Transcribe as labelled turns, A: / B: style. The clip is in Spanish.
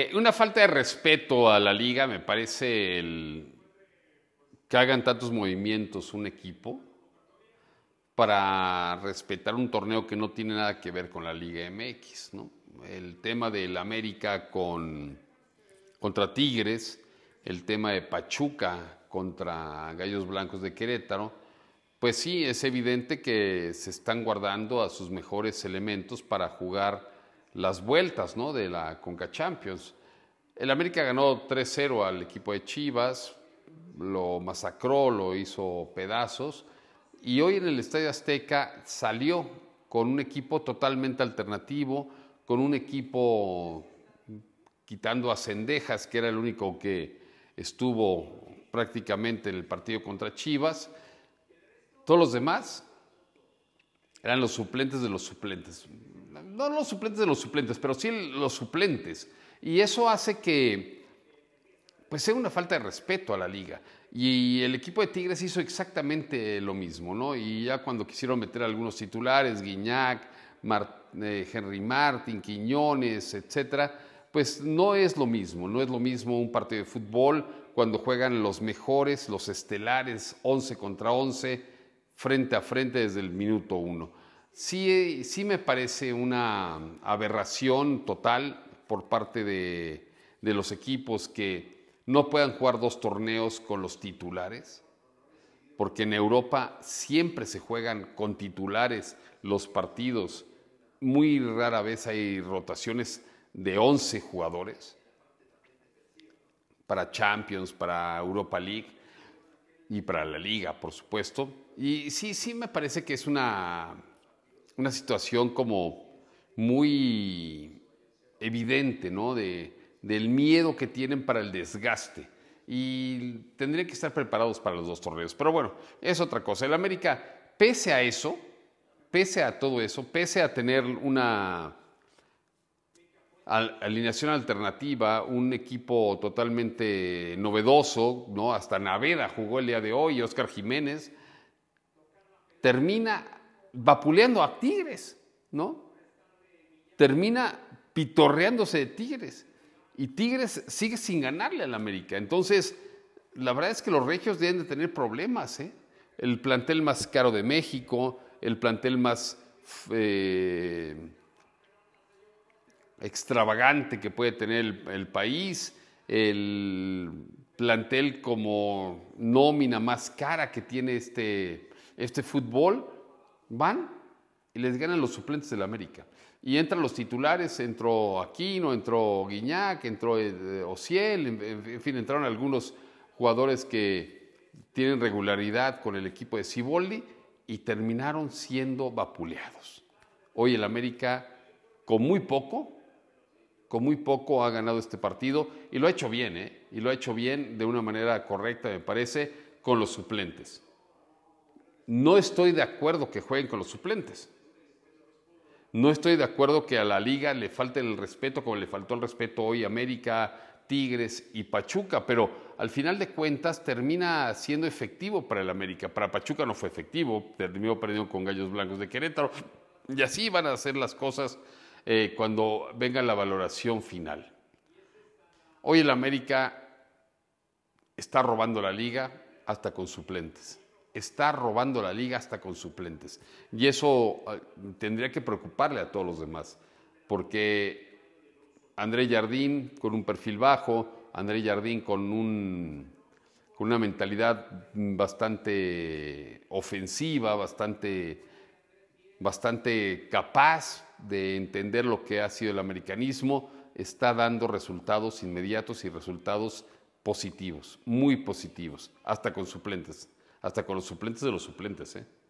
A: Eh, una falta de respeto a la liga me parece que hagan tantos movimientos un equipo para respetar un torneo que no tiene nada que ver con la Liga MX. ¿no? El tema del América contra Tigres, el tema de Pachuca contra Gallos Blancos de Querétaro, pues sí, es evidente que se están guardando a sus mejores elementos para jugar las vueltas ¿no? de la Conca Champions. El América ganó 3-0 al equipo de Chivas, lo masacró, lo hizo pedazos. Y hoy en el Estadio Azteca salió con un equipo totalmente alternativo, con un equipo quitando a Cendejas, que era el único que estuvo prácticamente en el partido contra Chivas. Todos los demás eran los suplentes de los suplentes. No los suplentes de los suplentes, pero sí los suplentes. Y eso hace que pues sea una falta de respeto a la liga. Y el equipo de Tigres hizo exactamente lo mismo, ¿no? Y ya cuando quisieron meter algunos titulares, Guiñac, eh, Henry Martin, Quiñones, etcétera, pues no es lo mismo, no es lo mismo un partido de fútbol cuando juegan los mejores, los estelares, 11 contra 11, frente a frente desde el minuto uno. Sí, sí me parece una aberración total por parte de, los equipos que no puedan jugar dos torneos con los titulares? Porque en Europa siempre se juegan con titulares los partidos. Muy rara vez hay rotaciones de 11 jugadores para Champions, para Europa League y para la liga, por supuesto. Y sí, sí me parece que es una, una situación como muy evidente, ¿no? De, del miedo que tienen para el desgaste. Y tendrían que estar preparados para los dos torneos. Pero bueno, es otra cosa. El América, pese a eso, pese a todo eso, pese a tener una alineación alternativa, un equipo totalmente novedoso, ¿no? Hasta Navera jugó el día de hoy, Oscar Jiménez, termina vapuleando a Tigres, ¿no? Termina pitorreándose de Tigres. Y Tigres sigue sin ganarle al América. Entonces, la verdad es que los regios deben de tener problemas. ¿eh? El plantel más caro de México, el plantel más eh, extravagante que puede tener el, país, el plantel como nómina más cara que tiene este, este fútbol, van y les ganan los suplentes del América. Y entran los titulares, entró Aquino, entró Guiñac, entró eh, eh, Ociel, en fin, entraron algunos jugadores que tienen regularidad con el equipo de Ciboldi y terminaron siendo vapuleados. Hoy el América, con muy poco, con muy poco ha ganado este partido y lo ha hecho bien, ¿eh? y lo ha hecho bien de una manera correcta, me parece, con los suplentes. No estoy de acuerdo que jueguen con los suplentes. No estoy de acuerdo que a la liga le falte el respeto como le faltó el respeto hoy América, Tigres y Pachuca, pero al final de cuentas termina siendo efectivo para el América. Para Pachuca no fue efectivo, terminó perdiendo con Gallos Blancos de Querétaro. Y así van a ser las cosas eh, cuando venga la valoración final. Hoy el América está robando la liga hasta con suplentes está robando la liga hasta con suplentes. Y eso ah, tendría que preocuparle a todos los demás, porque André Jardín con un perfil bajo, André Jardín con, con una mentalidad bastante ofensiva, bastante, bastante capaz de entender lo que ha sido el americanismo, está dando resultados inmediatos y resultados positivos, muy positivos, hasta con suplentes hasta con los suplentes de los suplentes, ¿eh?